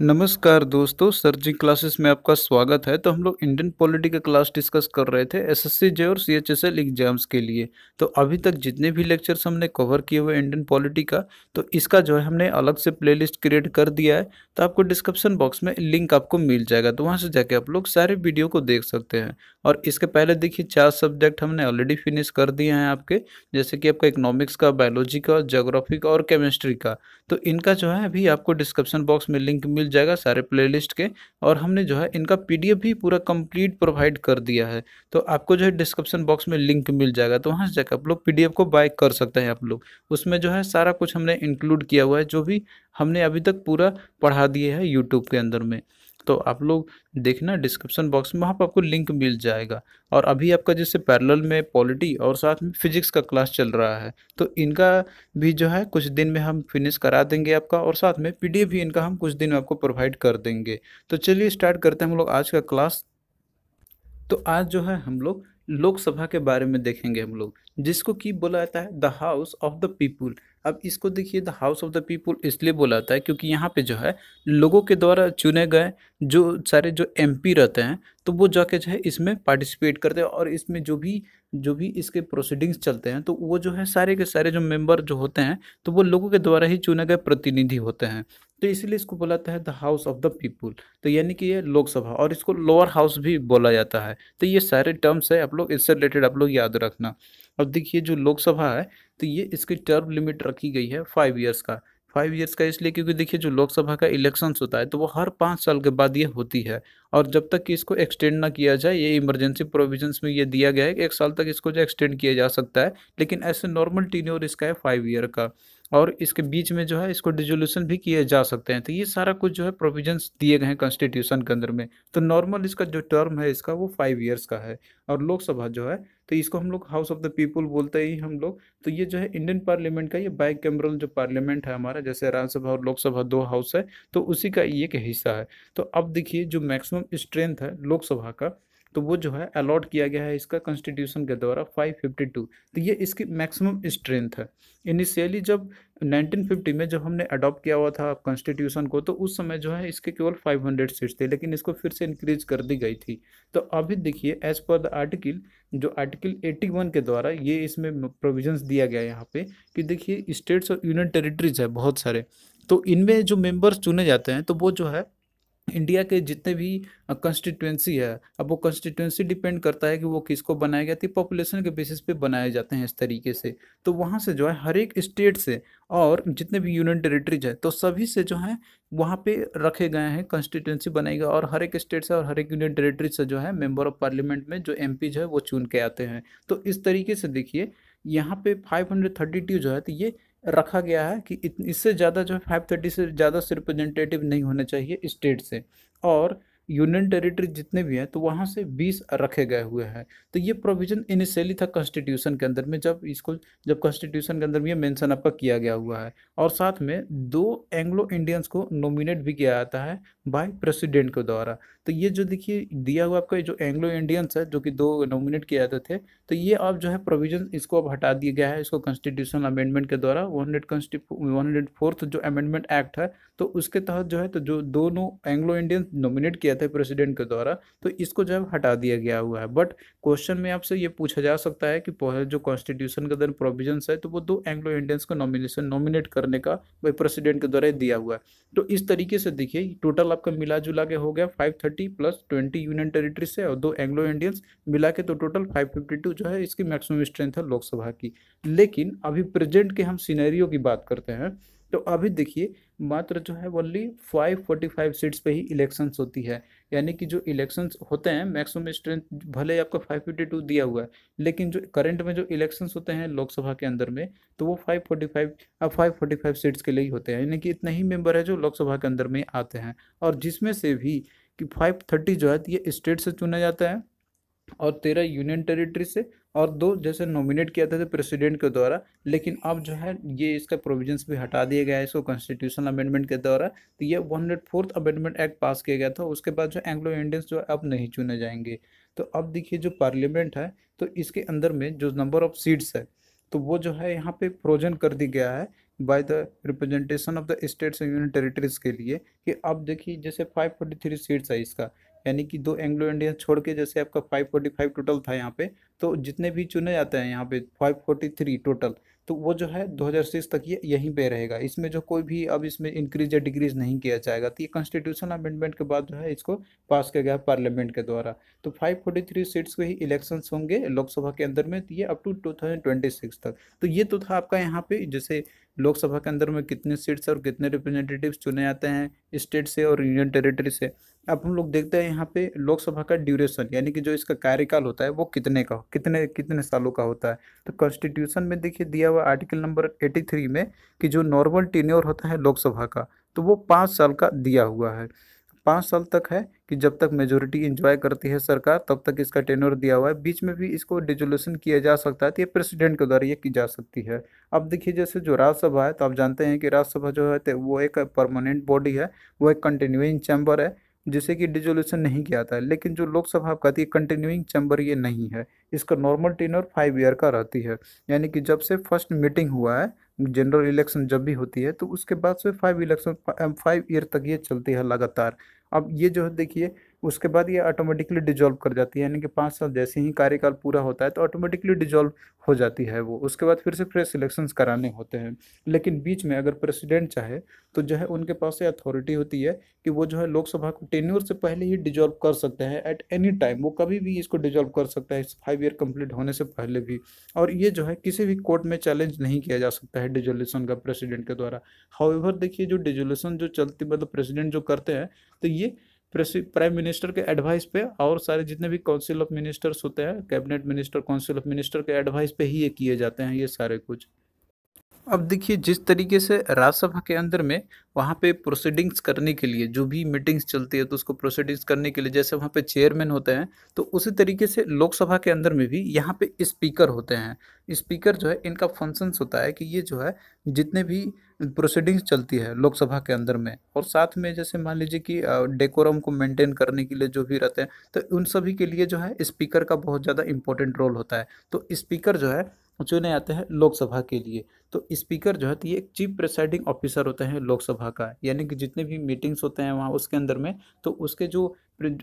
नमस्कार दोस्तों surging classes में आपका स्वागत है तो हम लोग इंडियन पॉलिटी का क्लास डिस्कस कर रहे थे एसएससी जे और सीएचएसएल एग्जाम्स के लिए तो अभी तक जितने भी लेक्चर्स हमने कवर किए हुए इंडियन पॉलिटी का तो इसका जो है हमने अलग से प्लेलिस्ट क्रिएट कर दिया है तो आपको डिस्क्रिप्शन बॉक्स में लिंक आपको मिल जाएगा तो वहाँ से जाके आप लोग सारे वीडियो को देख सकते हैं और इसके पहले देखिए चार सब्जेक्ट हमने ऑलरेडी फिनिश कर दिए हैं आपके जैसे कि आपका इकोनॉमिक्स का बायोलॉजी का जोग्राफी का और केमिस्ट्री का तो इनका जो है अभी आपको डिस्क्रिप्शन बॉक्स में लिंक मिल मिल जाएगा सारे प्लेलिस्ट के और हमने जो है इनका पीडीएफ भी पूरा कंप्लीट प्रोवाइड कर दिया है तो आपको जो है डिस्क्रिप्शन बॉक्स में लिंक मिल जाएगा तो वहाँ से जाकर आप लोग पीडीएफ को बाय कर सकते हैं आप लोग उसमें जो है सारा कुछ हमने इंक्लूड किया हुआ है जो भी हमने अभी तक पूरा पढ़ा दिए है यूट्यूब के अंदर में तो आप लोग देखना डिस्क्रिप्शन बॉक्स में वहाँ पर आपको लिंक मिल जाएगा और अभी आपका जैसे पैरेलल में पॉलिटी और साथ में फिजिक्स का क्लास चल रहा है तो इनका भी जो है कुछ दिन में हम फिनिश करा देंगे आपका और साथ में पी भी इनका हम कुछ दिन में आपको प्रोवाइड कर देंगे तो चलिए स्टार्ट करते हैं हम लोग आज का क्लास तो आज जो है हम लोग लोकसभा के बारे में देखेंगे हम लोग जिसको कि बोला जाता है the house of the people अब इसको देखिए the house of the people इसलिए बोला जाता है क्योंकि यहाँ पे जो है लोगों के द्वारा चुने गए जो सारे जो एमपी रहते हैं तो वो जाके जो है इसमें पार्टिसिपेट करते हैं और इसमें जो भी जो भी इसके प्रोसीडिंग्स चलते हैं तो वो जो है सारे के सारे जो मेंबर जो होते हैं तो वो लोगों के द्वारा ही चुने गए प्रतिनिधि होते हैं तो इसीलिए इसको बोला जाता है the house of the people तो यानी कि ये लोकसभा और इसको लोअर हाउस भी बोला जाता है तो ये सारे टर्म्स है आप लोग इससे रिलेटेड आप लोग याद रखना अब देखिए जो लोकसभा है तो ये इसकी टर्म लिमिट रखी गई है फाइव ईयर्स का फाइव ईयर्स का इसलिए क्योंकि देखिए जो लोकसभा का इलेक्शंस होता है तो वो हर पाँच साल के बाद ये होती है और जब तक कि इसको एक्सटेंड ना किया जाए ये इमरजेंसी प्रोविजंस में ये दिया गया है कि एक साल तक इसको जो एक्सटेंड किया जा सकता है लेकिन ऐसे नॉर्मल टीन्योर इसका है फाइव ईयर का और इसके बीच में जो है इसको डिजोल्यूशन भी किए जा सकते हैं तो ये सारा कुछ जो है प्रोविजंस दिए गए हैं कॉन्स्टिट्यूशन के अंदर में तो नॉर्मल इसका जो टर्म है इसका वो फाइव ईयर्स का है और लोकसभा जो है तो इसको हम लोग हाउस ऑफ द पीपल बोलते ही हम लोग तो ये जो है इंडियन पार्लियामेंट का ये बाइक कैमरल जो पार्लियामेंट है हमारा जैसे राज्यसभा और लोकसभा दो हाउस है तो उसी का ये एक हिस्सा है तो अब देखिए जो मैक्सिमम स्ट्रेंथ है लोकसभा का तो वो जो है अलॉट किया गया है इसका कॉन्स्टिट्यूशन के द्वारा 552 तो ये इसकी मैक्सिमम स्ट्रेंथ है इनिशियली जब 1950 में जब हमने अडॉप्ट किया हुआ था कॉन्स्टिट्यूशन को तो उस समय जो है इसके केवल 500 सीट्स थे लेकिन इसको फिर से इंक्रीज कर दी गई थी तो अभी देखिए एज पर द आर्टिकल जो आर्टिकल 81 के द्वारा ये इसमें प्रोविजंस दिया गया है यहाँ पे कि देखिए स्टेट्स और यूनियन टेरिटरीज है बहुत सारे तो इनमें जो मेम्बर्स चुने जाते हैं तो वो जो है इंडिया के जितने भी कंस्टिट्यूंसी है अब वो कंस्टिट्यूंसी डिपेंड करता है कि वो किसको बनाया गया थी पॉपुलेशन के बेसिस पे बनाए जाते हैं इस तरीके से तो वहाँ से जो है हर एक स्टेट से और जितने भी यूनियन टेरिटरीज है तो सभी से जो है वहाँ पे रखे गए हैं कंस्टिट्यूंसी बनाई गई और हर एक स्टेट से और हर एक यूनियन टेरेटरी से जो है मेम्बर ऑफ पार्लियामेंट में जो एम है वो चुन के आते हैं तो इस तरीके से देखिए यहाँ पे टू जो है तो ये रखा गया है कि इससे ज़्यादा जो है फाइव थर्टी से ज़्यादा रिप्रेजेंटेटिव नहीं होने चाहिए स्टेट से और यूनियन टेरिटरी जितने भी हैं तो वहाँ से बीस रखे गए हुए हैं तो ये प्रोविज़न इनिशियली था कॉन्स्टिट्यूशन के अंदर में जब इसको जब कॉन्स्टिट्यूशन के अंदर में ये मेंशन आपका किया गया हुआ है और साथ में दो एंग्लो इंडियंस को नॉमिनेट भी किया जाता है बाय प्रेसिडेंट के द्वारा तो ये जो देखिए दिया हुआ आपका जो एंग्लो इंडियंस है जो कि दो नॉमिनेट किए जाते थे तो ये अब जो है प्रोविज़न इसको अब हटा दिया गया है इसको कॉन्स्टिट्यूशन अमेंडमेंट के द्वारा one hundred one hundred fourth जो अमेंडमेंट एक्ट है तो उसके तहत जो है तो जो दोनों एंग्लो इंडियन नॉमिनेट किया था प्रेसिडेंट के द्वारा तो इसको जो है हटा दिया गया हुआ है बट क्वेश्चन में आपसे ये पूछा जा सकता है कि पहले जो कॉन्स्टिट्यूशन के अंदर प्रोविजंस है तो वो दो एंग्लो इंडियंस को नॉमिनेशन नॉमिनेट करने का भाई प्रेसिडेंट के द्वारा दिया हुआ है तो इस तरीके से देखिए टोटल आपका मिला जुला के हो गया five thirty plus twenty union territory से और दो एंग्लो इंडियंस मिला के तो टोटल फाइव फिफ्टी टू जो है इसकी मैक्सिमम स्ट्रेंथ है लोकसभा की लेकिन अभी प्रेजेंट के हम सीनेरियो की बात करते हैं तो अभी देखिए मात्र जो है only five forty five seats पे ही इलेक्शंस होती है यानी कि जो इलेक्शंस होते हैं मैक्सिमम स्ट्रेंथ भले ही आपका फाइव फिफ्टी टू दिया हुआ है लेकिन जो करंट में जो इलेक्शंस होते हैं लोकसभा के अंदर में तो वो फाइव फोर्टी फाइव अब फाइव फोर्टी फाइव सीट्स के लिए ही होते हैं यानी कि इतने ही मेम्बर है जो लोकसभा के अंदर में आते हैं और जिसमें से भी कि फाइव थर्टी जो है ये स्टेट से चुना जाता है और तेरह यूनियन टेरिटरी से और दो जैसे नॉमिनेट किया था प्रेसिडेंट तो के द्वारा लेकिन अब जो है ये इसका प्रोविजंस भी हटा दिया गया है इसको कॉन्स्टिट्यूशनल अमेंडमेंट के द्वारा तो ये one hundred fourth amendment act pass किया गया था उसके बाद जो एंग्लो इंडियंस जो अब नहीं चुने जाएंगे तो अब देखिए जो पार्लियामेंट है तो इसके अंदर में जो नंबर ऑफ सीट्स है तो वो जो है यहाँ पे प्रोजन कर दिया गया है by the representation of the states union territories के लिए कि अब देखिए जैसे फाइव फोर्टी थ्री सीट्स है इसका यानी कि दो एंग्लो इंडियन छोड़ के जैसे आपका 545 टोटल था यहाँ पे तो जितने भी चुने जाते हैं यहाँ पे 543 टोटल तो वो जो है 2006 तक ये यहीं पे रहेगा इसमें जो कोई भी अब इसमें इंक्रीज या डिक्रीज नहीं किया जाएगा तो ये कॉन्स्टिट्यूशन अमेंडमेंट के बाद जो है इसको पास किया गया पार्लियामेंट के द्वारा तो 543 सीट्स के ही इलेक्शन होंगे लोकसभा के अंदर में तो ये अप टू 2026 तक तो ये तो था आपका यहाँ पे जैसे लोकसभा के अंदर में कितने सीट्स और कितने रिप्रेजेंटेटिव चुने जाते हैं स्टेट से और यूनियन टेरेटरी से अब हम लोग देखते हैं यहाँ पे लोकसभा का ड्यूरेशन यानी कि जो इसका कार्यकाल होता है वो कितने का कितने कितने सालों का होता है तो कॉन्स्टिट्यूशन में देखिए दिया हुआ आर्टिकल नंबर एटी थ्री में कि जो नॉर्मल टीन्योर होता है लोकसभा का तो वो पाँच साल का दिया हुआ है पाँच साल तक है कि जब तक मेजोरिटी इंजॉय करती है सरकार तब तक इसका टेनोर दिया हुआ है बीच में भी इसको डिजोल्यूशन किया जा सकता है तो ये प्रेसिडेंट के द्वारा ये की जा सकती है अब देखिए जैसे जो राज्यसभा है तो आप जानते हैं कि राज्यसभा जो है तो वो एक परमानेंट बॉडी है वो एक कंटिन्यूइंग चैम्बर है जिसे कि डिजोल्यूशन नहीं किया था लेकिन जो लोकसभा कहती है कंटिन्यूइंग चैम्बर ये नहीं है इसका नॉर्मल टेनर फाइव ईयर का रहती है यानी कि जब से फर्स्ट मीटिंग हुआ है जनरल इलेक्शन जब भी होती है तो उसके बाद से फाइव इलेक्शन फाइव ईयर तक ये चलती है लगातार अब ये जो है देखिए उसके बाद ये ऑटोमेटिकली डिजॉल्व कर जाती है यानी कि पाँच साल जैसे ही कार्यकाल पूरा होता है तो ऑटोमेटिकली डिजॉल्व हो जाती है वो उसके बाद फिर से फ्रेश इलेक्शंस कराने होते हैं लेकिन बीच में अगर प्रेसिडेंट चाहे तो जो है उनके पास ये अथॉरिटी होती है कि वो जो है लोकसभा को टेन्यूर से पहले ही डिजॉल्व कर सकते हैं एट एनी टाइम वो कभी भी इसको डिजॉल्व कर सकता है फाइव ईयर कंप्लीट होने से पहले भी और ये जो है किसी भी कोर्ट में चैलेंज नहीं किया जा सकता है डिजोल्यूशन का प्रेसिडेंट के द्वारा हाउएवर देखिए जो डिजोल्यूशन जो चलती मतलब प्रेसिडेंट जो करते हैं तो ये प्राइम मिनिस्टर के एडवाइस पे और सारे जितने भी काउंसिल ऑफ मिनिस्टर्स होते हैं cabinet minister council of minister के एडवाइस पे ही ये किए जाते हैं ये सारे कुछ अब देखिए जिस तरीके से राज्यसभा के अंदर में वहाँ पे प्रोसीडिंग्स करने के लिए जो भी मीटिंग्स चलती है तो उसको प्रोसीडिंग्स करने के लिए जैसे वहाँ पे चेयरमैन होते हैं तो उसी तरीके से लोकसभा के अंदर में भी यहाँ पे स्पीकर होते हैं स्पीकर जो है इनका फंक्शंस होता है कि ये जो है जितने भी प्रोसीडिंग्स चलती है लोकसभा के अंदर में और साथ में जैसे मान लीजिए कि डेकोरम को मेंटेन करने के लिए जो भी रहते हैं तो उन सभी के लिए जो है स्पीकर का बहुत ज़्यादा इंपॉर्टेंट रोल होता है तो स्पीकर जो है चुने जाते हैं लोकसभा के लिए तो स्पीकर जो है तो ये एक चीफ प्रिसाइडिंग ऑफिसर होते हैं लोकसभा का यानी कि जितने भी मीटिंग्स होते हैं वहाँ उसके अंदर में तो उसके जो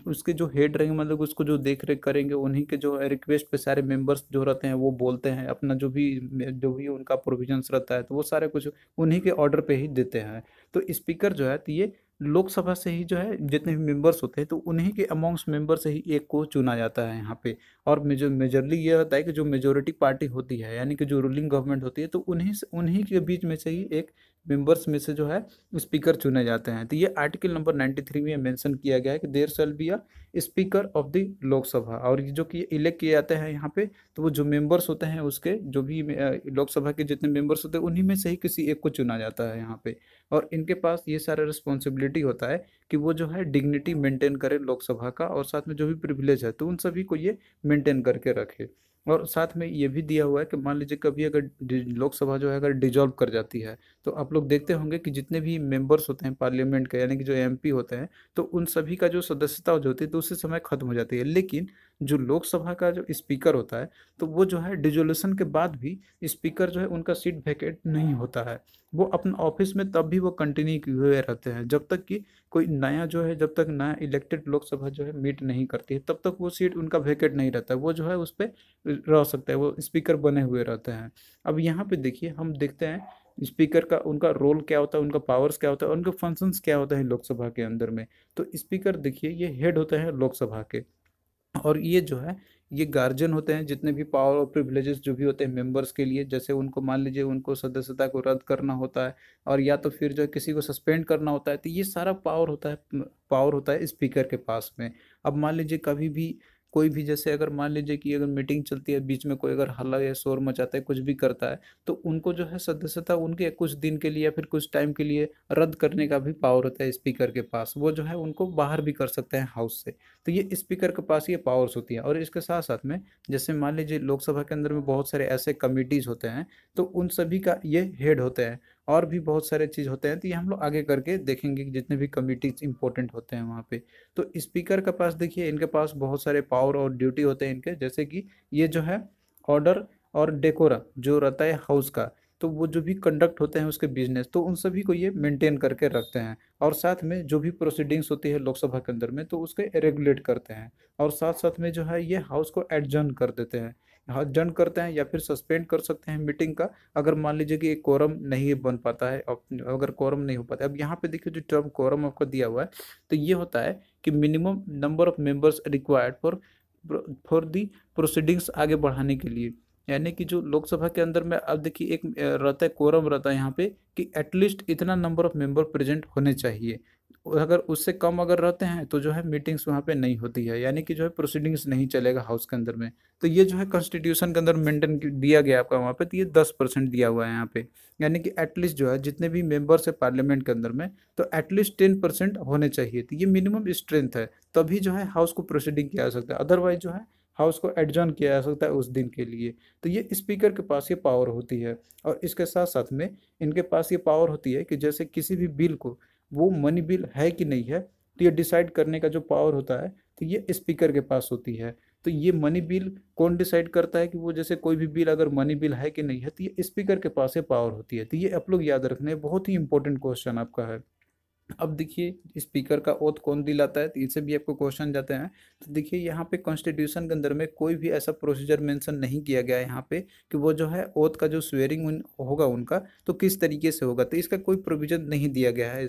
उसके जो हेड रहेंगे मतलब उसको जो देख रेख करेंगे उन्हीं के जो रिक्वेस्ट पे सारे मेंबर्स जो रहते हैं वो बोलते हैं अपना जो भी जो भी उनका प्रोविजंस रहता है तो वो सारे कुछ उन्हीं के ऑर्डर पे ही देते हैं तो स्पीकर जो है तो ये लोकसभा से ही जो है जितने भी मेंबर्स होते हैं तो उन्हीं के अमॉन्ग्स मेंबर से ही एक को चुना जाता है यहाँ पे और मेजर मेजरली ये होता है कि जो मेजोरिटी पार्टी होती है यानी कि जो रूलिंग गवर्नमेंट होती है तो उन्हीं से उन्हीं के बीच में से ही एक मेंबर्स में से जो है स्पीकर चुने जाते हैं तो ये आर्टिकल नंबर नाइन्टी थ्री में मैंसन किया गया है कि there shall be are speaker of the Lok Sabha और जो कि इलेक्ट किए जाते हैं यहाँ पे तो वो जो मेंबर्स होते हैं उसके जो भी लोकसभा के जितने मेंबर्स होते हैं उन्हीं में से ही किसी एक को चुना जाता है यहाँ पे और इनके पास ये सारा रिस्पॉन्सिबिलिटी होता है कि वो जो है डिग्निटी मेंटेन करें लोकसभा का और साथ में जो भी प्रिविलेज है तो उन सभी को ये मेंटेन करके रखे और साथ में ये भी दिया हुआ है कि मान लीजिए कभी अगर लोकसभा जो है अगर डिजॉल्व कर जाती है तो आप लोग देखते होंगे कि जितने भी मेंबर्स होते हैं पार्लियामेंट के यानी कि जो एमपी होते हैं तो उन सभी का जो सदस्यता जो होती है तो उसी समय खत्म हो जाती है लेकिन जो लोकसभा का जो स्पीकर होता है तो वो जो है डिजोल्यूशन के बाद भी स्पीकर जो है उनका सीट वैकेट नहीं होता है वो अपने ऑफिस में तब भी वो कंटिन्यू हुए रहते हैं जब तक कि कोई नया जो है जब तक नया इलेक्टेड लोकसभा जो है मीट नहीं करती है तब तक वो सीट उनका वैकेट नहीं रहता है वो जो है उस पर रह सकते हैं वो स्पीकर बने हुए रहते हैं अब यहाँ पर देखिए हम देखते हैं स्पीकर का उनका रोल क्या होता है उनका पावर्स क्या होता है उनके फंक्शंस क्या होता है लोकसभा के अंदर में तो स्पीकर देखिए ये हेड होते हैं लोकसभा के और ये जो है ये गार्जियन होते हैं जितने भी पावर और प्रिविलेजेस जो भी होते हैं मेंबर्स के लिए जैसे उनको मान लीजिए उनको सदस्यता को रद्द करना होता है और या तो फिर जो है किसी को सस्पेंड करना होता है तो ये सारा पावर होता है पावर होता है स्पीकर के पास में अब मान लीजिए कभी भी कोई भी जैसे अगर मान लीजिए कि अगर मीटिंग चलती है बीच में कोई अगर हल्ला या शोर मचाता है कुछ भी करता है तो उनको जो है सदस्यता उनके कुछ दिन के लिए या फिर कुछ टाइम के लिए रद्द करने का भी पावर होता है स्पीकर के पास वो जो है उनको बाहर भी कर सकते हैं हाउस से तो ये स्पीकर के पास ये पावर्स होती हैं और इसके साथ साथ में जैसे मान लीजिए लोकसभा के अंदर में बहुत सारे ऐसे कमिटीज़ होते हैं तो उन सभी का ये हेड होते हैं और भी बहुत सारे चीज़ होते हैं तो ये हम लोग आगे करके देखेंगे कि जितने भी कमिटीज इंपॉर्टेंट होते हैं वहाँ पे तो स्पीकर के पास देखिए इनके पास बहुत सारे पावर और ड्यूटी होते हैं इनके जैसे कि ये जो है ऑर्डर और डेकोरा जो रहता है हाउस का तो वो जो भी कंडक्ट होते हैं उसके बिजनेस तो उन सभी को ये मेंटेन करके रखते हैं और साथ में जो भी प्रोसीडिंग्स होती है लोकसभा के अंदर में तो उसके रेगुलेट करते हैं और साथ साथ में जो है ये हाउस को एडजर्न कर देते हैं हजन हाँ, करते हैं या फिर सस्पेंड कर सकते हैं मीटिंग का अगर मान लीजिए कि एक कोरम नहीं बन पाता है अगर कोरम नहीं हो पाता है अब यहाँ पे देखिए जो टर्म कोरम आपको दिया हुआ है तो ये होता है कि minimum number of members required for for the proceedings आगे बढ़ाने के लिए यानी कि जो लोकसभा के अंदर में अब देखिए एक रहता है कोरम रहता है यहाँ पे कि एटलीस्ट इतना नंबर ऑफ मेंबर प्रेजेंट होने चाहिए अगर उससे कम अगर रहते हैं तो जो है मीटिंग्स वहाँ पे नहीं होती है यानी कि जो है प्रोसीडिंग्स नहीं चलेगा हाउस के अंदर में तो ये जो है कॉन्स्टिट्यूशन के अंदर मेंटेन दिया गया आपका वहाँ पे तो ये दस परसेंट दिया हुआ है यहाँ पे यानी कि एटलीस्ट जो है जितने भी मेंबर्स है पार्लियामेंट के अंदर में तो एटलीस्ट टेन परसेंट होने चाहिए तो ये मिनिमम स्ट्रेंथ है तभी जो है हाउस को प्रोसीडिंग किया जा सकता है अदरवाइज जो है हाउस को एडजॉन किया जा सकता है उस दिन के लिए तो ये स्पीकर के पास ये पावर होती है और इसके साथ साथ में इनके पास ये पावर होती है कि जैसे किसी भी बिल को वो मनी बिल है कि नहीं है तो ये डिसाइड करने का जो पावर होता है तो ये स्पीकर के पास होती है तो ये मनी बिल कौन डिसाइड करता है कि वो जैसे कोई भी बिल अगर मनी बिल है कि नहीं है तो ये स्पीकर के पास ही पावर होती है तो ये आप लोग याद रखने बहुत ही इंपॉर्टेंट क्वेश्चन आपका है अब देखिए स्पीकर का ओथ कौन दिलाता है तो इनसे भी आपको क्वेश्चन जाते हैं तो देखिए यहाँ पे कॉन्स्टिट्यूशन के अंदर में कोई भी ऐसा प्रोसीजर मेंशन नहीं किया गया है यहाँ पे कि वो जो है ओथ का जो स्वेयरिंग उन, होगा उनका तो किस तरीके से होगा तो इसका कोई प्रोविजन नहीं दिया गया है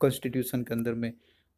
कॉन्स्टिट्यूशन के अंदर में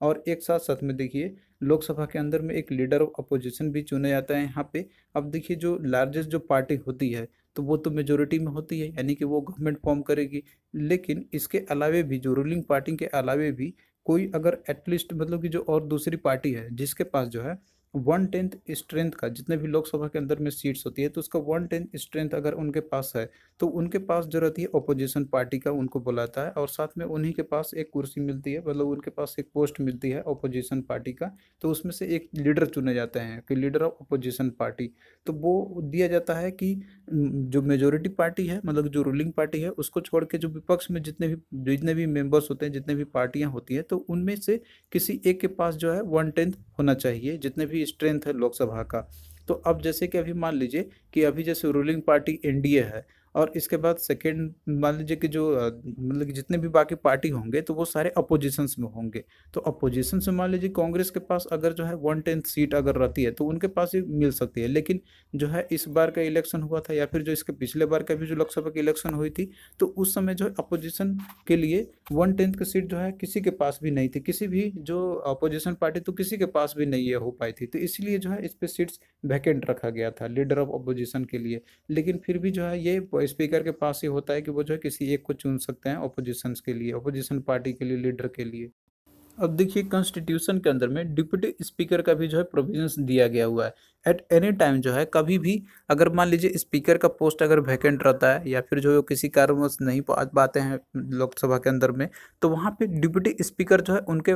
और एक साथ साथ में देखिए लोकसभा के अंदर में एक लीडर ऑफ अपोजिशन भी चुने जाता है यहाँ पे अब देखिए जो लार्जेस्ट जो पार्टी होती है तो वो तो मेजोरिटी में होती है यानी कि वो गवर्नमेंट फॉर्म करेगी लेकिन इसके अलावे भी जो रूलिंग पार्टी के अलावे भी कोई अगर एटलीस्ट मतलब कि जो और दूसरी पार्टी है जिसके पास जो है वन टेंथ स्ट्रेंथ का जितने भी लोकसभा के अंदर में सीट्स होती है तो उसका वन टेंथ स्ट्रेंथ अगर उनके पास है तो उनके पास जो रहती है अपोजिशन पार्टी का उनको बुलाता है और साथ में उन्हीं के पास एक कुर्सी मिलती है मतलब उनके पास एक पोस्ट मिलती है अपोजिशन पार्टी का तो उसमें से एक लीडर चुने जाते हैं कि लीडर ऑफ अपोजिशन पार्टी तो वो दिया जाता है कि जो मेजोरिटी पार्टी है मतलब जो रूलिंग पार्टी है उसको छोड़ के जो विपक्ष में जितने भी जितने भी मेम्बर्स होते हैं जितने भी पार्टियाँ होती हैं तो उनमें से किसी एक के पास जो है वन टेंथ होना चाहिए जितने भी भी स्ट्रेंथ है लोकसभा का तो अब जैसे कि अभी मान लीजिए कि अभी जैसे रूलिंग पार्टी एनडीए है और इसके बाद सेकेंड मान लीजिए कि जो मतलब कि जितने भी बाकी पार्टी होंगे तो वो सारे अपोजिशंस में होंगे तो अपोजिशन से मान लीजिए कांग्रेस के पास अगर जो है वन टेंथ सीट अगर रहती है तो उनके पास ही मिल सकती है लेकिन जो है इस बार का इलेक्शन हुआ था या फिर जो इसके पिछले बार का भी जो लोकसभा की इलेक्शन हुई थी तो उस समय जो है अपोजिशन के लिए वन टेंथ की सीट जो है किसी के पास भी नहीं थी किसी भी जो अपोजिशन पार्टी तो किसी के पास भी नहीं हो पाई थी तो इसलिए जो है इस पर सीट्स वैकेंट रखा गया था लीडर ऑफ अपोजिशन के लिए लेकिन फिर भी जो है ये स्पीकर के पास ही होता है कि वो जो है किसी एक को चुन सकते हैं अपोजिशन के लिए अपोजिशन पार्टी के लिए लीडर के लिए अब देखिए कॉन्स्टिट्यूशन के अंदर में डिप्टी स्पीकर का भी जो है प्रोविजन दिया गया हुआ है एट एनी टाइम जो है कभी भी अगर मान लीजिए स्पीकर का पोस्ट अगर वैकेंट रहता है या फिर जो है किसी कारणवश नहीं पा पाते हैं लोकसभा के अंदर में तो वहाँ पे डिप्टी स्पीकर जो है उनके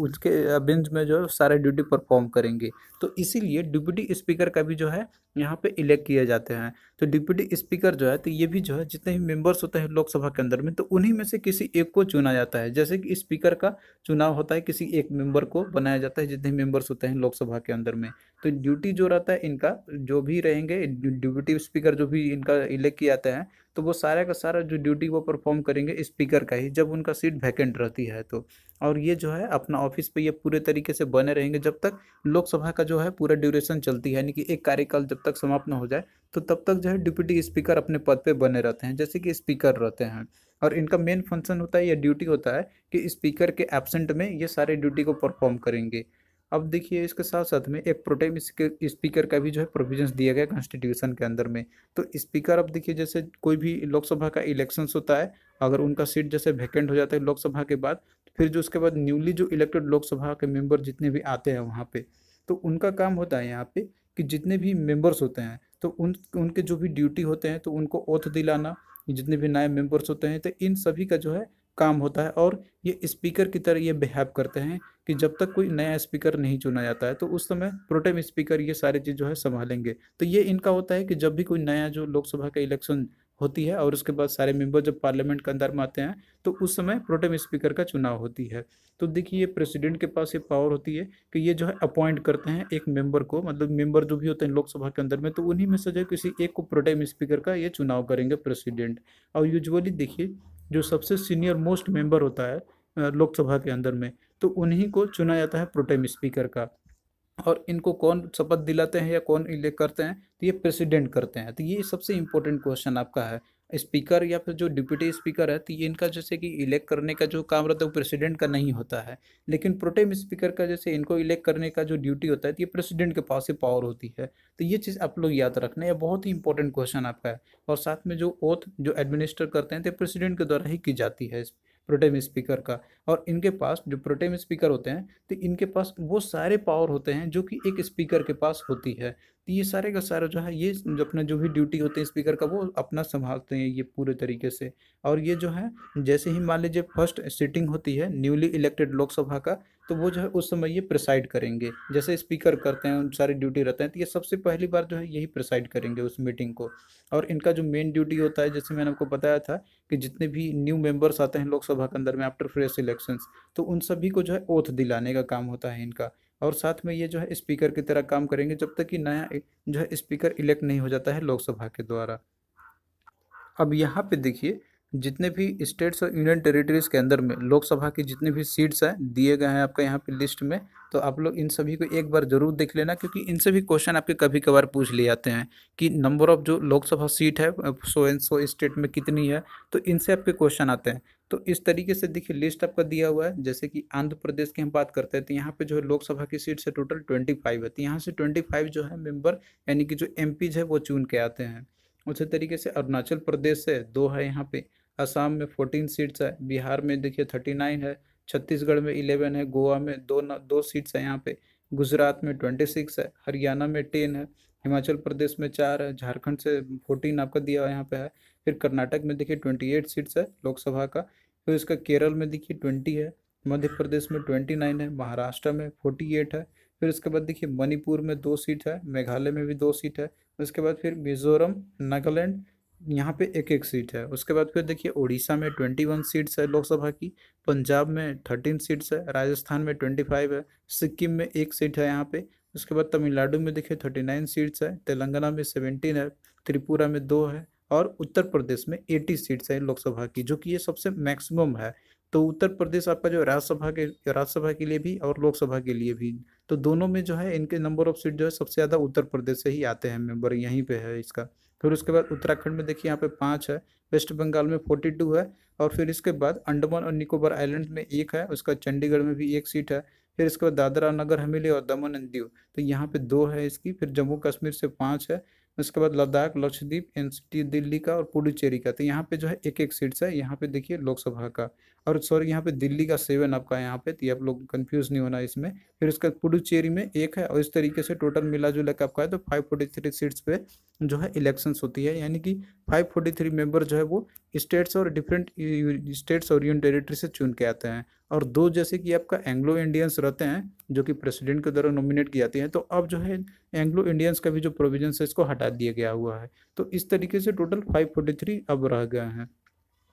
उसके बेंच में जो है सारे ड्यूटी परफॉर्म करेंगे तो इसीलिए डिप्टी स्पीकर का भी जो है यहाँ पे इलेक्ट किए जाते हैं तो डिप्टी स्पीकर जो है तो ये भी जो है जितने भी मेम्बर्स होते हैं लोकसभा के अंदर में तो उन्हीं में से किसी एक को चुना जाता है जैसे कि स्पीकर का चुनाव चुनाव होता है किसी एक मेंबर को बनाया जाता है जितने मेंबर्स होते हैं लोकसभा के अंदर में तो ड्यूटी जो रहता है इनका जो भी रहेंगे डिप्यूटी स्पीकर जो भी इनका इलेक्ट किया जाता है तो वो सारे का सारा जो ड्यूटी वो परफॉर्म करेंगे स्पीकर का ही जब उनका सीट वैकेंट रहती है तो और ये जो है अपना ऑफिस पे ये पूरे तरीके से बने रहेंगे जब तक लोकसभा का जो है पूरा ड्यूरेशन चलती है यानी कि एक कार्यकाल जब तक समाप्त न हो जाए तो तब तक जो है डिप्यूटी स्पीकर अपने पद पर बने रहते हैं जैसे कि स्पीकर रहते हैं और इनका मेन फंक्शन होता है या ड्यूटी होता है कि स्पीकर के एबसेंट में ये सारे ड्यूटी को परफॉर्म करेंगे अब देखिए इसके साथ साथ में एक प्रोटेम स्पीकर का भी जो है प्रोविजन दिया गया कॉन्स्टिट्यूशन के अंदर में तो स्पीकर अब देखिए जैसे कोई भी लोकसभा का इलेक्शंस होता है अगर उनका सीट जैसे वैकेंट हो जाता है लोकसभा के बाद फिर जो उसके बाद न्यूली जो इलेक्टेड लोकसभा के मेंबर जितने भी आते हैं वहाँ पे तो उनका काम होता है यहाँ पे कि जितने भी मेंबर्स होते हैं तो उन उनके जो भी ड्यूटी होते हैं तो उनको ओथ दिलाना जितने भी नए मेंबर्स होते हैं तो इन सभी का जो है काम होता है और ये स्पीकर की तरह ये बिहेव करते हैं कि जब तक कोई नया स्पीकर नहीं चुना जाता है तो उस समय प्रोटेम स्पीकर ये सारी चीज़ जो है संभालेंगे तो ये इनका होता है कि जब भी कोई नया जो लोकसभा का इलेक्शन होती है और उसके बाद सारे मेंबर जब पार्लियामेंट के अंदर में आते हैं तो उस समय प्रोटेम स्पीकर का चुनाव होती है तो देखिए ये प्रेसिडेंट के पास ये पावर होती है कि ये जो है अपॉइंट करते हैं एक मेंबर को मतलब मेंबर जो भी होते हैं लोकसभा के अंदर में तो उन्हीं में से जो किसी एक को प्रोटेम स्पीकर का ये चुनाव करेंगे प्रेसिडेंट और यूजुअली देखिए जो सबसे सीनियर मोस्ट मेंबर होता है लोकसभा के अंदर में तो उन्हीं को चुना जाता है प्रोटेम स्पीकर का और इनको कौन शपथ दिलाते हैं या कौन इलेक्ट करते हैं तो ये प्रेसिडेंट करते हैं तो ये सबसे इम्पोर्टेंट क्वेश्चन आपका है स्पीकर या फिर जो डिप्यूटी स्पीकर है तो ये इनका जैसे कि इलेक्ट करने का जो काम रहता है वो प्रेसिडेंट का नहीं होता है लेकिन प्रोटेम स्पीकर का जैसे इनको इलेक्ट करने का जो ड्यूटी होता है तो ये प्रेसिडेंट के पास ही पावर होती है तो ये चीज़ आप लोग याद रखना है बहुत ही इंपॉर्टेंट क्वेश्चन आपका है और साथ में जो ओथ जो एडमिनिस्टर करते हैं तो प्रेसिडेंट के द्वारा ही की जाती है प्रोटेम स्पीकर का और इनके पास जो प्रोटेम स्पीकर होते हैं तो इनके पास वो सारे पावर होते हैं जो कि एक स्पीकर के पास होती है तो ये सारे का सारा जो है ये जो अपना जो भी ड्यूटी होते हैं स्पीकर का वो अपना संभालते हैं ये पूरे तरीके से और ये जो है जैसे ही मान लीजिए फर्स्ट सिटिंग होती है न्यूली इलेक्टेड लोकसभा का तो वो जो है उस समय ये प्रिसाइड करेंगे जैसे स्पीकर करते हैं उन सारे ड्यूटी रहते हैं तो ये सबसे पहली बार जो है यही प्रिसाइड करेंगे उस मीटिंग को और इनका जो मेन ड्यूटी होता है जैसे मैंने आपको बताया था कि जितने भी न्यू मेंबर्स आते हैं लोकसभा के अंदर में आफ्टर फ्रेश इलेक्शंस तो उन सभी को जो है ओथ दिलाने का काम होता है इनका और साथ में ये जो है स्पीकर की तरह काम करेंगे जब तक कि नया जो है स्पीकर इलेक्ट नहीं हो जाता है लोकसभा के द्वारा अब यहाँ पे देखिए जितने भी स्टेट्स और यूनियन टेरिटरीज के अंदर में लोकसभा की जितनी भी सीट्स हैं दिए गए हैं आपका यहाँ पे लिस्ट में तो आप लोग इन सभी को एक बार जरूर देख लेना क्योंकि इनसे भी क्वेश्चन आपके कभी कभार पूछ लिए जाते हैं कि नंबर ऑफ जो लोकसभा सीट है सो एंड सो स्टेट में कितनी है तो इनसे आपके क्वेश्चन आते हैं तो इस तरीके से देखिए लिस्ट आपका दिया हुआ है जैसे कि आंध्र प्रदेश की हम बात करते हैं तो यहाँ पे जो है लोकसभा की सीट से टोटल ट्वेंटी फाइव है तो यहाँ से ट्वेंटी फाइव जो है मेंबर यानी कि जो एम है वो चुन के आते हैं उसी तरीके से अरुणाचल प्रदेश से दो है यहाँ पे असम में फोर्टीन सीट्स है बिहार में देखिए थर्टी नाइन है छत्तीसगढ़ में इलेवन है गोवा में दो न, दो सीट्स है यहाँ पे गुजरात में ट्वेंटी सिक्स है हरियाणा में टेन है हिमाचल प्रदेश में चार है झारखंड से फोर्टीन आपका दिया हुआ यहाँ पे है फिर कर्नाटक में देखिए ट्वेंटी एट सीट्स है लोकसभा का फिर इसका केरल में देखिए ट्वेंटी है मध्य प्रदेश में ट्वेंटी नाइन है महाराष्ट्र में फोर्टी एट है फिर उसके बाद देखिए मणिपुर में दो सीट है मेघालय में भी दो सीट है उसके बाद फिर मिजोरम नागालैंड यहाँ पे एक एक सीट है उसके बाद फिर देखिए उड़ीसा में ट्वेंटी वन सीट्स है लोकसभा की पंजाब में थर्टीन सीट्स है राजस्थान में ट्वेंटी फाइव है सिक्किम में एक सीट है यहाँ पे उसके बाद तमिलनाडु में देखिए थर्टी नाइन सीट्स है तेलंगाना में सेवेंटीन है त्रिपुरा में दो है और उत्तर प्रदेश में 80 सीट्स हैं लोकसभा की जो कि ये सबसे मैक्सिमम है तो उत्तर प्रदेश आपका जो राज्यसभा के राज्यसभा के लिए भी और लोकसभा के लिए भी तो दोनों में जो है इनके नंबर ऑफ सीट जो है सबसे ज़्यादा उत्तर प्रदेश से ही आते हैं मेंबर यहीं पे है इसका फिर उसके बाद उत्तराखंड में देखिए यहाँ पे पाँच है वेस्ट बंगाल में फोर्टी टू है और फिर इसके बाद अंडमान और निकोबार आइलैंड में एक है उसका चंडीगढ़ में भी एक सीट है फिर इसके बाद दादरा नगर हमेली और दमन एंड दीव तो यहाँ पे दो है इसकी फिर जम्मू कश्मीर से पाँच है उसके बाद लद्दाख लक्षद्वीप एन दिल्ली का और पुडुचेरी का तो यहाँ पे जो है एक एक सीट्स है यहाँ पे देखिए लोकसभा का और सॉरी यहाँ पे दिल्ली का सेवन आपका यहाँ पे तो आप लोग कंफ्यूज नहीं होना इसमें फिर उसके बाद पुडुचेरी में एक है और इस तरीके से टोटल मिला जुला के आपका है तो फाइव फोर्टी थ्री सीट्स पे जो है इलेक्शन होती है यानी कि फाइव फोर्टी थ्री मेम्बर जो है वो स्टेट्स और डिफरेंट स्टेट्स और यूनियन टेरेटरी से चुन के आते हैं और दो जैसे कि आपका एंग्लो इंडियंस रहते हैं जो कि प्रेसिडेंट के द्वारा नॉमिनेट की जाती है तो अब जो है एंग्लो इंडियंस का भी जो प्रोविजन है इसको हटा दिया गया हुआ है तो इस तरीके से टोटल फाइव फोर्टी थ्री अब रह गए हैं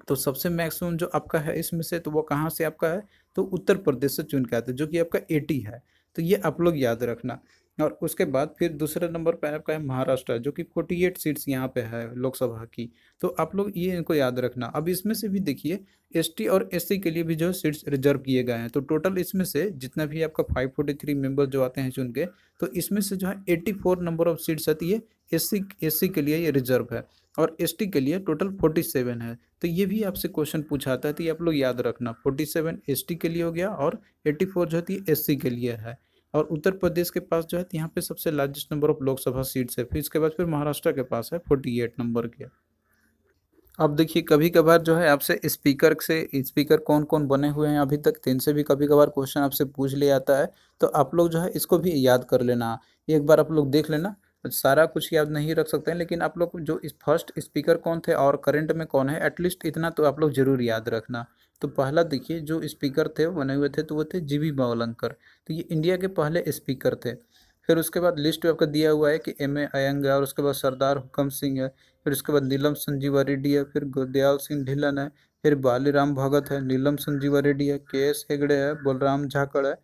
तो सबसे मैक्सिमम जो आपका है इसमें से तो वो कहाँ से आपका है तो उत्तर प्रदेश से चुन के आते हैं जो कि आपका एटी है तो ये आप लोग याद रखना और उसके बाद फिर दूसरे नंबर पर आपका है महाराष्ट्र जो कि फोर्टी एट सीट्स यहाँ पे है लोकसभा की तो आप लोग ये इनको याद रखना अब इसमें से भी देखिए एसटी और एससी के लिए भी जो सीट्स रिजर्व किए गए हैं तो टोटल इसमें से जितना भी आपका फाइव फोर्टी थ्री मेम्बर जो आते हैं चुन के तो इसमें से जो है eighty four number of seats आती है एस सी के लिए ये रिजर्व है और एस के लिए टोटल फोर्टी सेवन है तो ये भी आपसे क्वेश्चन पूछाता है तो ये आप लोग याद रखना फोर्टी सेवन के लिए हो गया और एट्टी फोर जो होती है एस के लिए है और उत्तर प्रदेश के पास जो है यहाँ पे सबसे largest number of Lok Sabha seats है फिर इसके बाद फिर महाराष्ट्र के पास है फोर्टी एट नंबर के अब देखिए कभी कभार जो है आपसे स्पीकर से स्पीकर कौन कौन बने हुए हैं अभी तक तीन से भी कभी कभार क्वेश्चन आपसे पूछ लिया जाता है तो आप लोग जो है इसको भी याद कर लेना एक बार आप लोग देख लेना सारा कुछ याद नहीं रख सकते हैं लेकिन आप लोग जो इस फर्स्ट स्पीकर कौन थे और करंट में कौन है एटलीस्ट इतना तो आप लोग जरूर याद रखना तो पहला देखिए जो स्पीकर थे बने हुए थे तो वो थे जी वी मावलंकर तो ये इंडिया के पहले स्पीकर थे फिर उसके बाद लिस्ट आपका दिया हुआ है कि एम ए अयंग है और उसके बाद सरदार हुक्म सिंह है फिर उसके बाद नीलम संजीवा रेड्डी है फिर गुरदयाल सिंह ढिलन है फिर बालीराम भगत है नीलम संजीवा रेड्डी है के एस हेगड़े है बलराम झाकड़ है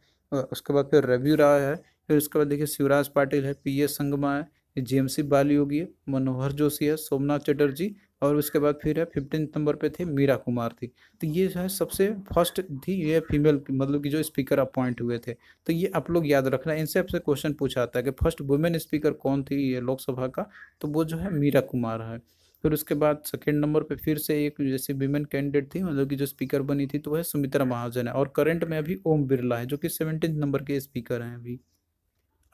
उसके बाद फिर रवि राय है फिर उसके बाद देखिए शिवराज पाटिल है पी ए संगमा है जी एम सी योगी है मनोहर जोशी है सोमनाथ चटर्जी और उसके बाद फिर है फिफ्टीन नंबर पे थे मीरा कुमार थी तो ये जो है सबसे फर्स्ट थी ये फीमेल मतलब कि जो स्पीकर अपॉइंट हुए थे तो ये आप लोग याद रखना इनसे आपसे क्वेश्चन पूछा जाता है कि फर्स्ट वुमेन स्पीकर कौन थी ये लोकसभा का तो वो जो है मीरा कुमार है फिर उसके बाद सेकेंड नंबर पर फिर से एक जैसे वीमेन कैंडिडेट थी मतलब कि जो स्पीकर बनी थी तो वह सुमित्रा महाजन है और करंट में अभी ओम बिरला है जो कि सेवनटीन नंबर के स्पीकर हैं अभी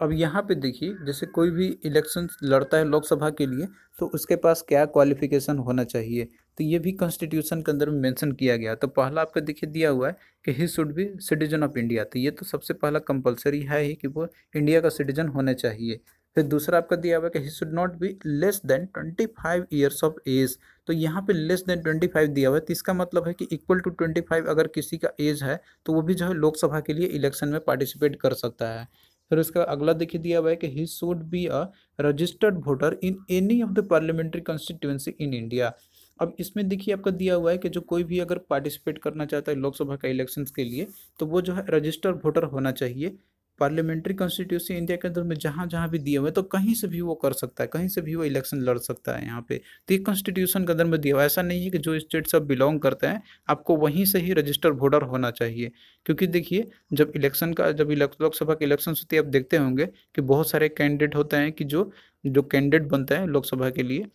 अब यहाँ पे देखिए जैसे कोई भी इलेक्शन लड़ता है लोकसभा के लिए तो उसके पास क्या क्वालिफिकेशन होना चाहिए तो ये भी कॉन्स्टिट्यूशन के अंदर मेंशन किया गया तो पहला आपका देखिए दिया हुआ है कि he should be citizen of India तो ये तो सबसे पहला कंपलसरी है ही कि वो इंडिया का सिटीजन होना चाहिए फिर दूसरा आपका दिया हुआ है कि he should not be less than twenty five years of age तो यहाँ पे लेस देन ट्वेंटी फाइव दिया हुआ है तो इसका मतलब है कि इक्वल टू ट्वेंटी फाइव अगर किसी का एज है तो वो भी जो है लोकसभा के लिए इलेक्शन में पार्टिसिपेट कर सकता है फिर उसका अगला देखिए दिया हुआ है कि he should be a registered voter in any of the parliamentary constituency in India अब इसमें देखिए आपका दिया हुआ है कि जो कोई भी अगर पार्टिसिपेट करना चाहता है लोकसभा का इलेक्शंस के लिए तो वो जो है रजिस्टर्ड वोटर होना चाहिए पार्लियामेंट्री कॉन्स्टिट्यूशन इंडिया के अंदर में जहाँ जहाँ भी दिए हुए तो कहीं से भी वो कर सकता है कहीं से भी वो इलेक्शन लड़ सकता है यहाँ पे तो ये कॉन्स्टिट्यूशन के अंदर में दिया हुआ ऐसा नहीं है कि जो स्टेट सब बिलोंग करते हैं आपको वहीं से ही रजिस्टर वोटर होना चाहिए क्योंकि देखिए जब इलेक्शन का जब लोकसभा के इलेक्शन होती है आप देखते होंगे कि बहुत सारे कैंडिडेट होते हैं कि जो जो कैंडिडेट बनते हैं लोकसभा के लिए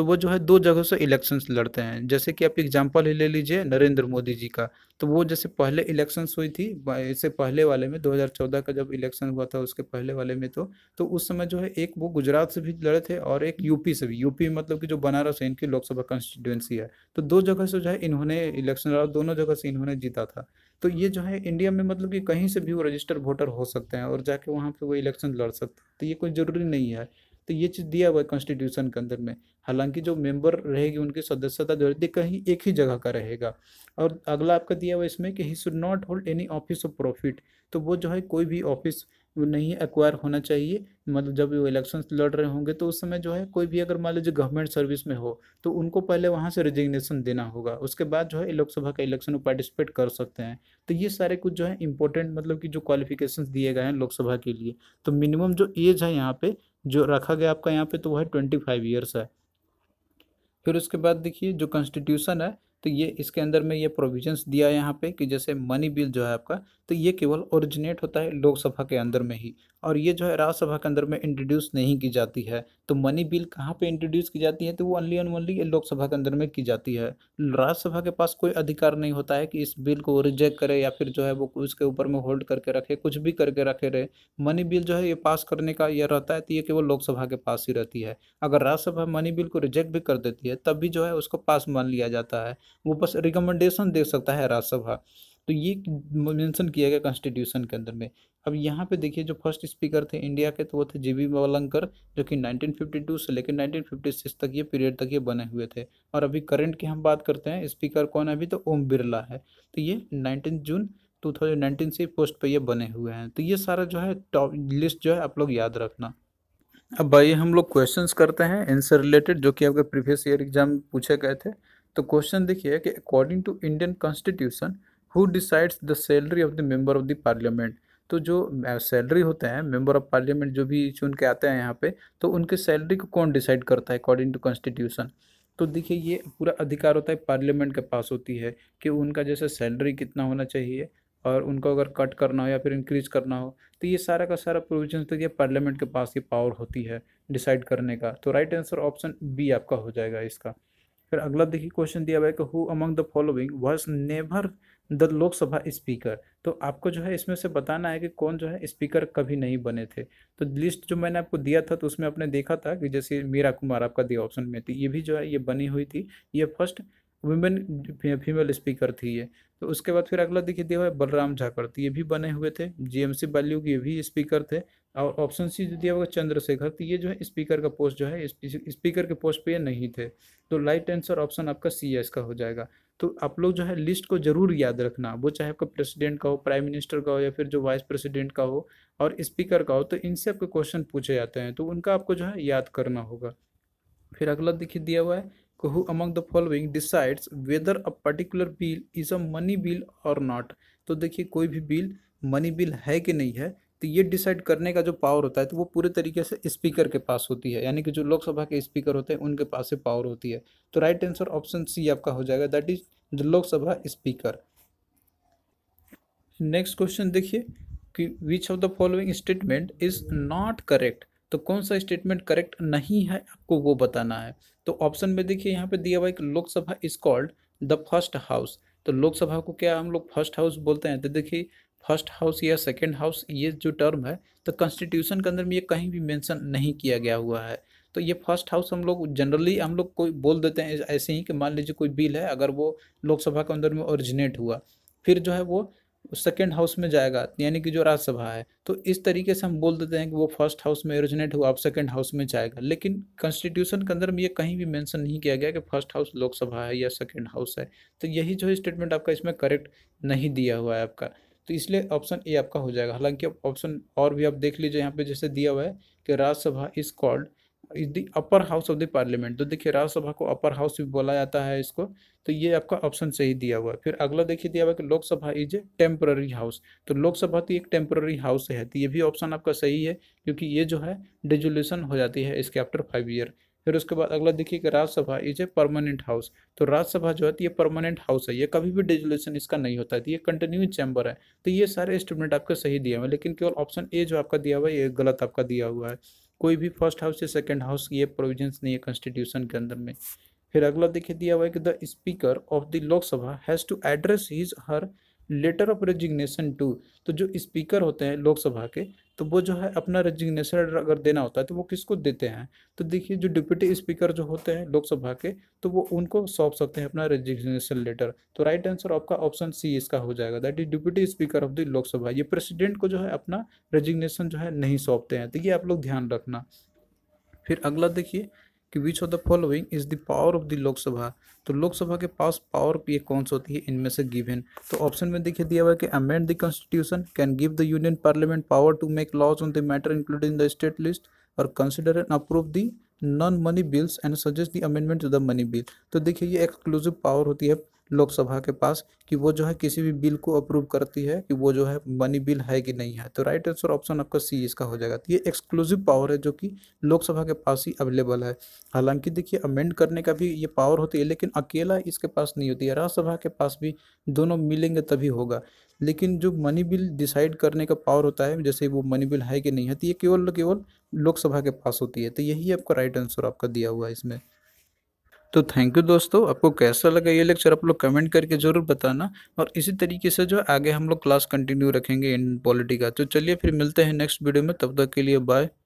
तो वो जो है दो जगहों से इलेक्शंस लड़ते हैं जैसे कि आप एग्जाम्पल ही ले लीजिए नरेंद्र मोदी जी का तो वो जैसे पहले इलेक्शंस हुई थी इससे पहले वाले में 2014 का जब इलेक्शन हुआ था उसके पहले वाले में तो तो उस समय जो है एक वो गुजरात से भी लड़े थे और एक यूपी से भी यूपी मतलब कि जो बनारस है इनकी लोकसभा कॉन्स्टिट्यूंसी है तो दो जगह से जो है इन्होंने इलेक्शन लड़ा दोनों जगह से इन्होंने जीता था तो ये जो है इंडिया में मतलब कि कहीं से भी वो रजिस्टर वोटर हो सकते हैं और जाके वहाँ पर वो इलेक्शन लड़ सकते हैं तो ये कोई ज़रूरी नहीं है तो ये चीज़ दिया हुआ है कॉन्स्टिट्यूशन के अंदर में हालांकि जो मेंबर रहेगी उनकी सदस्यता जो है कहीं एक ही जगह का रहेगा और अगला आपका दिया हुआ इसमें कि he should not hold any office of profit तो वो जो है कोई भी ऑफिस नहीं एक्वायर होना चाहिए मतलब जब वो इलेक्शन लड़ रहे होंगे तो उस समय जो है कोई भी अगर मान लीजिए गवर्नमेंट सर्विस में हो तो उनको पहले वहाँ से रिजिग्नेशन देना होगा उसके बाद जो है लोकसभा का इलेक्शन में पार्टिसिपेट कर सकते हैं तो ये सारे कुछ जो है इंपॉर्टेंट मतलब कि जो क्वालिफिकेशन दिए गए हैं लोकसभा के लिए तो मिनिमम जो एज है यहाँ पे जो रखा गया आपका यहाँ पे तो वह ट्वेंटी फाइव ईयर्स है फिर उसके बाद देखिए जो कॉन्स्टिट्यूशन है तो ये इसके अंदर में ये प्रोविजंस दिया है यहाँ पे कि जैसे मनी बिल जो है आपका तो ये केवल ओरिजिनेट होता है लोकसभा के अंदर में ही और ये जो है राज्यसभा के अंदर में इंट्रोड्यूस नहीं की जाती है तो मनी बिल कहाँ पे इंट्रोड्यूस की जाती है तो वो ओनली एंड ओनली ये लोकसभा के अंदर में की जाती है राज्यसभा के पास कोई अधिकार नहीं होता है कि इस बिल को रिजेक्ट करे या फिर जो है वो उसके ऊपर में होल्ड करके रखे कुछ भी करके रखे रहे मनी बिल जो है ये पास करने का यह रहता है तो ये केवल लोकसभा के पास ही रहती है अगर राज्यसभा मनी बिल को रिजेक्ट भी कर देती है तब भी जो है उसको पास मान लिया जाता है वो बस रिकमेंडेशन दे सकता है राज्यसभा तो ये मेंशन किया गया कॉन्स्टिट्यूशन के अंदर में अब यहाँ पे देखिए जो फर्स्ट स्पीकर थे इंडिया के तो वो थे जे बी मवलंकर जो कि 1952 से लेकर 1956 तक ये पीरियड तक ये बने हुए थे और अभी करंट की हम बात करते हैं स्पीकर कौन है अभी तो ओम बिरला है तो ये 19 जून 2019 से पोस्ट पे ये बने हुए हैं तो ये सारा जो है टॉप लिस्ट जो है आप लोग याद रखना अब भाई हम लोग क्वेश्चन करते हैं इनसे रिलेटेड जो कि आपके प्रीवियस ईयर एग्जाम पूछे गए थे तो क्वेश्चन देखिए कि according to Indian constitution who decides the salary of the member of the parliament तो जो सैलरी होते हैं मेंबर ऑफ पार्लियामेंट जो भी चुन के आते हैं यहाँ पे तो उनके सैलरी को कौन डिसाइड करता है अकॉर्डिंग टू कॉन्स्टिट्यूशन तो देखिए ये पूरा अधिकार होता है पार्लियामेंट के पास होती है कि उनका जैसे सैलरी कितना होना चाहिए और उनको अगर कट करना हो या फिर इंक्रीज करना हो तो ये सारा का सारा प्रोविजन तो ये पार्लियामेंट के पास ये पावर होती है डिसाइड करने का तो राइट आंसर ऑप्शन बी आपका हो जाएगा इसका फिर अगला देखिए क्वेश्चन दिया हुआ है कि who among the following was never the Lok Sabha speaker तो आपको जो है इसमें से बताना है कि कौन जो है स्पीकर कभी नहीं बने थे तो लिस्ट जो मैंने आपको दिया था तो उसमें आपने देखा था कि जैसे मीरा कुमार आपका दिया ऑप्शन में थी ये भी जो है ये बनी हुई थी ये फर्स्ट वुमेन फीमेल स्पीकर थी ये तो उसके बाद फिर अगला देखिए दिया हुआ है बलराम झाकर तो ये भी बने हुए थे जीएमसी वैल्यू के ये भी स्पीकर थे और ऑप्शन सी जो दिया हुआ चंद्रशेखर तो ये जो है स्पीकर का पोस्ट जो है स्पीकर के पोस्ट पे नहीं थे तो लाइट आंसर ऑप्शन आपका सी एस का हो जाएगा तो आप लोग जो है लिस्ट को ज़रूर याद रखना वो चाहे आपका प्रेसिडेंट का हो प्राइम मिनिस्टर का हो या फिर जो वाइस प्रेसिडेंट का हो और स्पीकर का हो तो इनसे आपके क्वेश्चन पूछे जाते हैं तो उनका आपको जो है याद करना होगा फिर अगला देखिए दिया हुआ है who among the following decides whether a particular bill is a money bill or not तो देखिए कोई भी बिल मनी बिल है कि नहीं है तो ये डिसाइड करने का जो पावर होता है तो वो पूरे तरीके से स्पीकर के पास होती है यानी कि जो लोकसभा के स्पीकर होते हैं उनके पास से पावर होती है तो राइट आंसर ऑप्शन सी आपका हो जाएगा that is the Lok Sabha speaker next question देखिए कि which of the following statement is not correct तो कौन सा स्टेटमेंट करेक्ट नहीं है आपको वो बताना है तो ऑप्शन में देखिए यहाँ पे दिया हुआ एक Lok Sabha is called the first house तो लोकसभा को क्या हम लोग फर्स्ट हाउस बोलते हैं तो देखिए फर्स्ट हाउस या सेकेंड हाउस ये जो टर्म है तो कॉन्स्टिट्यूशन के अंदर में ये कहीं भी मैंसन नहीं किया गया हुआ है तो ये फर्स्ट हाउस हम लोग जनरली हम लोग कोई बोल देते हैं ऐसे ही कि मान लीजिए कोई बिल है अगर वो लोकसभा के अंदर में ओरिजिनेट हुआ फिर जो है वो सेकेंड हाउस में जाएगा यानी कि जो राज्यसभा है तो इस तरीके से हम बोल देते हैं कि वो फर्स्ट हाउस में ओरिजिनेट हुआ अब सेकेंड हाउस में जाएगा लेकिन कॉन्स्टिट्यूशन के अंदर में ये कहीं भी मेंशन नहीं किया गया कि फर्स्ट हाउस लोकसभा है या सेकेंड हाउस है तो यही जो स्टेटमेंट आपका इसमें करेक्ट नहीं दिया हुआ है आपका तो इसलिए ऑप्शन ए आपका हो जाएगा हालांकि ऑप्शन और भी आप देख लीजिए यहाँ पे जैसे दिया हुआ है कि Rajya Sabha is called is the upper house of the parliament तो देखिए राज्यसभा को अपर हाउस भी बोला जाता है इसको तो ये आपका ऑप्शन सही दिया हुआ है फिर अगला देखिए दिया हुआ कि Lok Sabha is a temporary house तो लोकसभा तो एक टेम्प्ररी हाउस है तो ये भी ऑप्शन आपका सही है क्योंकि ये जो है डिजोल्यूशन हो जाती है इसके आफ्टर फाइव ईयर फिर उसके बाद अगला देखिए कि Rajya Sabha is a permanent house तो राज्यसभा जो है तो ये परमानेंट हाउस है ये कभी भी डिजोल्यूशन इसका नहीं होता है तो ये कंटिन्यू चैम्बर है तो ये सारे स्टेटमेंट आपका सही दिया हुआ है लेकिन केवल ऑप्शन ए जो आपका दिया हुआ है ये गलत आपका दिया हुआ है कोई भी फर्स्ट हाउस या सेकेंड हाउस ये प्रोविजंस नहीं है कॉन्स्टिट्यूशन के अंदर में फिर अगला देखिए दिया हुआ है कि the speaker of the Lok Sabha has to address his her letter of resignation to तो जो स्पीकर होते हैं लोकसभा के तो वो जो है अपना रेजिग्नेशन अगर देना होता है तो वो किसको देते हैं तो देखिए जो डिप्यूटी स्पीकर जो होते हैं लोकसभा के तो वो उनको सौंप सकते हैं अपना रेजिग्नेशन लेटर तो राइट आंसर आपका ऑप्शन सी इसका हो जाएगा that is deputy speaker of the Lok Sabha ये प्रेसिडेंट को जो है अपना रेजिग्नेशन जो है नहीं सौंपते हैं तो ये आप लोग ध्यान रखना फिर अगला देखिए कि which of the following is the power of the Lok Sabha तो लोकसभा के पास पावर ये कौन सा होती है इनमें से गिवन तो ऑप्शन में देखिए दिया हुआ है कि amend the constitution can give the union parliament power to make laws on the matter including the state list और consider and approve the non money bills and suggest the amendment to the money bill तो देखिए ये exclusive power होती है लोकसभा के पास कि वो जो है किसी भी बिल को अप्रूव करती है कि वो जो है मनी बिल है कि नहीं है तो राइट आंसर ऑप्शन आपका सी इसका हो जाएगा तो ये एक्सक्लूसिव पावर है जो कि लोकसभा के पास ही अवेलेबल है हालांकि देखिए अमेंड करने का भी ये पावर होती है लेकिन अकेला इसके पास नहीं होती है राज्यसभा के पास भी दोनों मिलेंगे तभी होगा लेकिन जो मनी बिल डिसाइड करने का पावर होता है जैसे वो मनी बिल है कि नहीं है तो ये केवल केवल लोकसभा के पास होती है तो यही आपका राइट आंसर आपका दिया हुआ है इसमें तो थैंक यू दोस्तों आपको कैसा लगा ये लेक्चर आप लोग कमेंट करके ज़रूर बताना और इसी तरीके से जो आगे हम लोग क्लास कंटिन्यू रखेंगे इन पॉलिटी का तो चलिए फिर मिलते हैं नेक्स्ट वीडियो में तब तक के लिए बाय